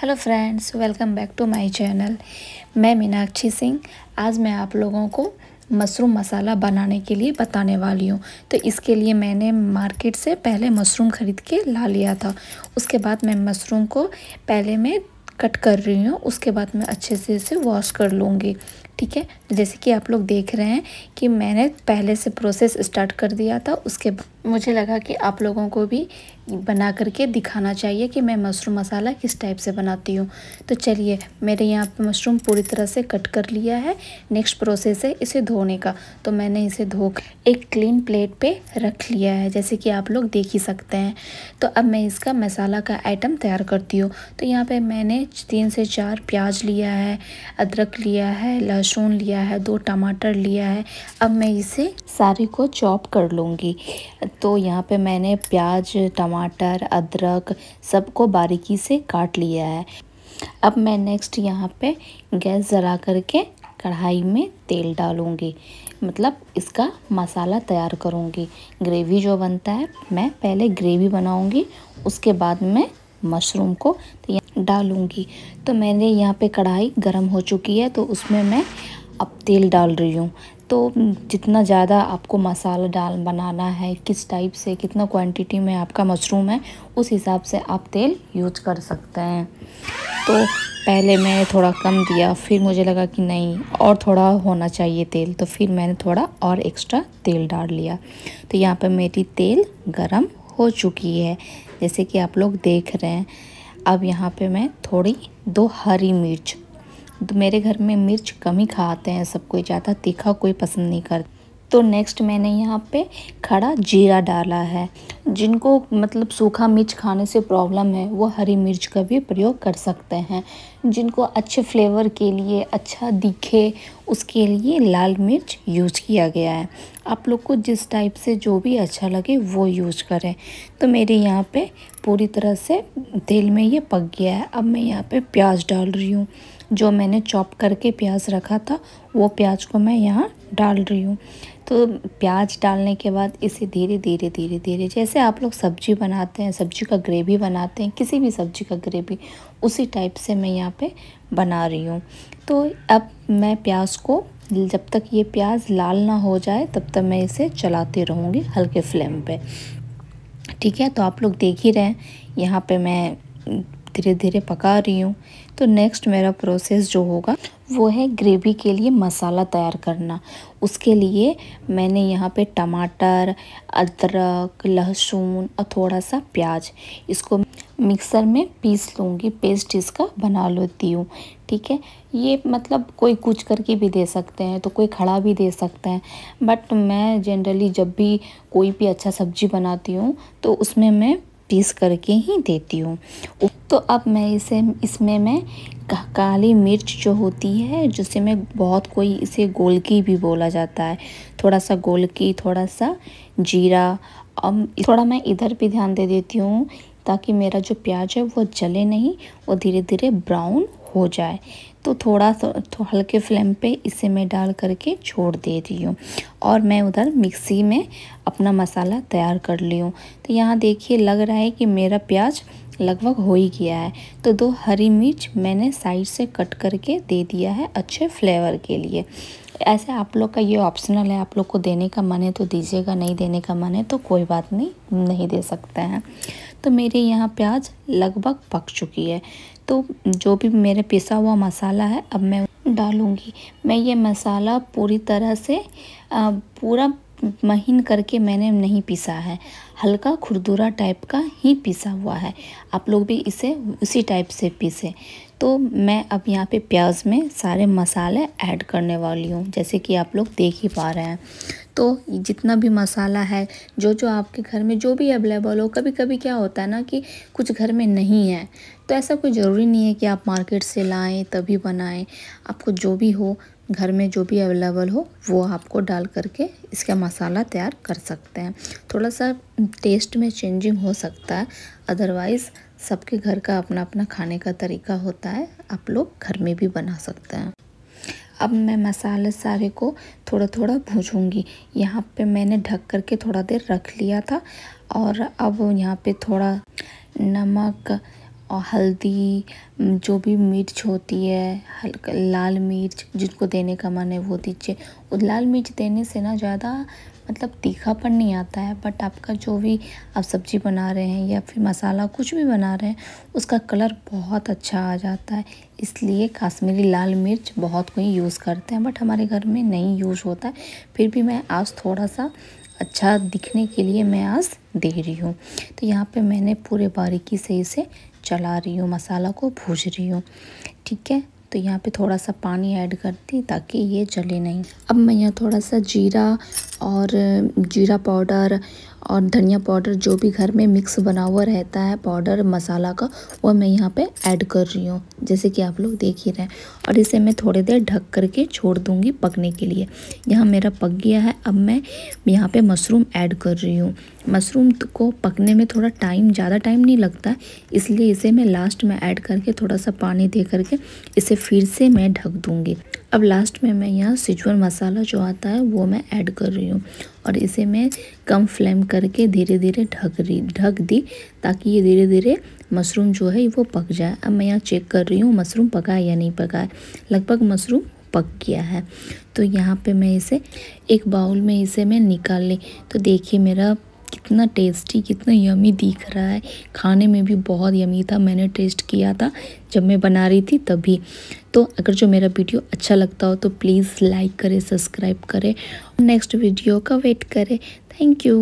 hello friends welcome back to my channel मैं मीनाक्षी सिंह आज मैं आप लोगों को मशरूम मसाला बनाने के लिए बताने वाली हूँ तो इसके लिए मैंने मार्केट से पहले मशरूम ख़रीद के ला लिया था उसके बाद मैं मशरूम को पहले मैं कट कर रही हूँ उसके बाद मैं अच्छे से इसे वॉश कर लूँगी ठीक है जैसे कि आप लोग देख रहे हैं कि मैंने पहले से प्रोसेस स्टार्ट कर दिया था उसके मुझे लगा कि आप लोगों को भी बना करके दिखाना चाहिए कि मैं मशरूम मसाला किस टाइप से बनाती हूँ तो चलिए मेरे यहाँ पे मशरूम पूरी तरह से कट कर लिया है नेक्स्ट प्रोसेस है इसे धोने का तो मैंने इसे धो एक क्लीन प्लेट पे रख लिया है जैसे कि आप लोग देख ही सकते हैं तो अब मैं इसका मसाला का आइटम तैयार करती हूँ तो यहाँ पर मैंने तीन से चार प्याज लिया है अदरक लिया है लहसुन लहसुन लिया है दो टमाटर लिया है अब मैं इसे सारे को चॉप कर लूँगी तो यहाँ पे मैंने प्याज टमाटर अदरक सबको बारीकी से काट लिया है अब मैं नेक्स्ट यहाँ पे गैस जला करके कढ़ाई में तेल डालूँगी मतलब इसका मसाला तैयार करूँगी ग्रेवी जो बनता है मैं पहले ग्रेवी बनाऊँगी उसके बाद में मशरूम को तो डालूँगी तो मैंने यहाँ पे कढ़ाई गर्म हो चुकी है तो उसमें मैं अब तेल डाल रही हूँ तो जितना ज़्यादा आपको मसाला डाल बनाना है किस टाइप से कितना क्वांटिटी में आपका मशरूम है उस हिसाब से आप तेल यूज कर सकते हैं तो पहले मैं थोड़ा कम दिया फिर मुझे लगा कि नहीं और थोड़ा होना चाहिए तेल तो फिर मैंने थोड़ा और एक्स्ट्रा तेल डाल लिया तो यहाँ पर मेरी तेल गरम हो चुकी है जैसे कि आप लोग देख रहे हैं अब यहाँ पे मैं थोड़ी दो हरी मिर्च तो मेरे घर में मिर्च कम ही खाते हैं सब कोई ज़्यादा तीखा कोई पसंद नहीं करता तो नेक्स्ट मैंने यहाँ पे खड़ा जीरा डाला है जिनको मतलब सूखा मिर्च खाने से प्रॉब्लम है वो हरी मिर्च का भी प्रयोग कर सकते हैं जिनको अच्छे फ्लेवर के लिए अच्छा दिखे उसके लिए लाल मिर्च यूज किया गया है आप लोग को जिस टाइप से जो भी अच्छा लगे वो यूज करें तो मेरे यहाँ पे पूरी तरह से तेल में ये पक गया है अब मैं यहाँ पर प्याज डाल रही हूँ जो मैंने चॉप करके प्याज रखा था वो प्याज को मैं यहाँ डाल रही हूँ तो प्याज डालने के बाद इसे धीरे धीरे धीरे धीरे जैसे आप लोग सब्जी बनाते हैं सब्जी का ग्रेवी बनाते हैं किसी भी सब्जी का ग्रेवी उसी टाइप से मैं यहाँ पे बना रही हूँ तो अब मैं प्याज को जब तक ये प्याज लाल ना हो जाए तब तक मैं इसे चलाती रहूँगी हल्के फ्लेम पर ठीक है तो आप लोग देख ही रहे हैं यहाँ पर मैं धीरे धीरे पका रही हूँ तो नेक्स्ट मेरा प्रोसेस जो होगा वो है ग्रेवी के लिए मसाला तैयार करना उसके लिए मैंने यहाँ पे टमाटर अदरक लहसुन और थोड़ा सा प्याज इसको मिक्सर में पीस लूँगी पेस्ट इसका बना लेती हूँ ठीक है ये मतलब कोई कुछ करके भी दे सकते हैं तो कोई खड़ा भी दे सकते हैं बट मैं जनरली जब भी कोई भी अच्छा सब्जी बनाती हूँ तो उसमें मैं पीस करके ही देती हूँ तो अब मैं इसे इसमें मैं काली मिर्च जो होती है जिसे मैं बहुत कोई इसे गोलकी भी बोला जाता है थोड़ा सा गोलकी थोड़ा सा जीरा अब थोड़ा मैं इधर भी ध्यान दे देती हूँ ताकि मेरा जो प्याज है वो जले नहीं वो धीरे धीरे ब्राउन हो जाए तो थोड़ा सा थो, हल्के फ्लेम पे इसे मैं डाल करके छोड़ दे रही हूँ और मैं उधर मिक्सी में अपना मसाला तैयार कर ली हूँ तो यहाँ देखिए लग रहा है कि मेरा प्याज लगभग हो ही गया है तो दो हरी मिर्च मैंने साइड से कट करके दे दिया है अच्छे फ्लेवर के लिए ऐसे आप लोग का ये ऑप्शनल है आप लोग को देने का मन है तो दीजिएगा नहीं देने का मन है तो कोई बात नहीं नहीं दे सकते हैं तो मेरे यहाँ प्याज लगभग पक चुकी है तो जो भी मेरे पिसा हुआ मसाला है अब मैं डालूँगी मैं ये मसाला पूरी तरह से पूरा महीन करके मैंने नहीं पीसा है हल्का खुरदुरा टाइप का ही पीसा हुआ है आप लोग भी इसे उसी टाइप से पीसें तो मैं अब यहाँ पे प्याज में सारे मसाले ऐड करने वाली हूँ जैसे कि आप लोग देख ही पा रहे हैं तो जितना भी मसाला है जो जो आपके घर में जो भी अवेलेबल हो कभी कभी क्या होता है ना कि कुछ घर में नहीं है तो ऐसा कोई ज़रूरी नहीं है कि आप मार्केट से लाएं तभी बनाएं आपको जो भी हो घर में जो भी अवेलेबल हो वो आपको डाल करके इसका मसाला तैयार कर सकते हैं थोड़ा सा टेस्ट में चेंजिंग हो सकता है अदरवाइज़ सबके घर का अपना अपना खाने का तरीका होता है आप लोग घर में भी बना सकते हैं अब मैं मसाले सारे को थोड़ा थोड़ा भूजूंगी यहाँ पे मैंने ढक करके थोड़ा देर रख लिया था और अब यहाँ पे थोड़ा नमक और हल्दी जो भी मिर्च होती है हल्का लाल मिर्च जिसको देने का मन है वो दीजिए और लाल मिर्च देने से ना ज़्यादा मतलब तीखापन नहीं आता है बट आपका जो भी आप सब्ज़ी बना रहे हैं या फिर मसाला कुछ भी बना रहे हैं उसका कलर बहुत अच्छा आ जाता है इसलिए काश्मीरी लाल मिर्च बहुत कोई यूज़ करते हैं बट हमारे घर में नहीं यूज़ होता है फिर भी मैं आज थोड़ा सा अच्छा दिखने के लिए मैं आज दे रही हूँ तो यहाँ पे मैंने पूरे बारीकी से इसे चला रही हूँ मसाला को भूज रही हूँ ठीक है तो यहाँ पे थोड़ा सा पानी ऐड करती ताकि ये जले नहीं अब मैं यहाँ थोड़ा सा जीरा और जीरा पाउडर और धनिया पाउडर जो भी घर में मिक्स बना हुआ रहता है पाउडर मसाला का वो मैं यहाँ पे ऐड कर रही हूँ जैसे कि आप लोग देख ही रहे हैं और इसे मैं थोड़ी देर ढक करके छोड़ दूँगी पकने के लिए यहाँ मेरा पक गया है अब मैं यहाँ पे मशरूम ऐड कर रही हूँ मशरूम को पकने में थोड़ा टाइम ज़्यादा टाइम नहीं लगता इसलिए इसे मैं लास्ट में ऐड करके थोड़ा सा पानी दे करके इसे फिर से मैं ढक दूँगी अब लास्ट में मैं यहाँ सिजवन मसाला जो आता है वो मैं ऐड कर रही हूँ और इसे मैं कम फ्लेम करके धीरे धीरे ढक रही ढक दी ताकि ये धीरे धीरे मशरूम जो है वो पक जाए अब मैं यहाँ चेक कर रही हूँ मशरूम पका है या नहीं पका है लगभग मशरूम पक गया है तो यहाँ पे मैं इसे एक बाउल में इसे मैं निकाल ली तो देखिए मेरा कितना टेस्टी कितना यमी दिख रहा है खाने में भी बहुत यमी था मैंने टेस्ट किया था जब मैं बना रही थी तभी तो अगर जो मेरा वीडियो अच्छा लगता हो तो प्लीज़ लाइक करें सब्सक्राइब करें नेक्स्ट वीडियो का वेट करें थैंक यू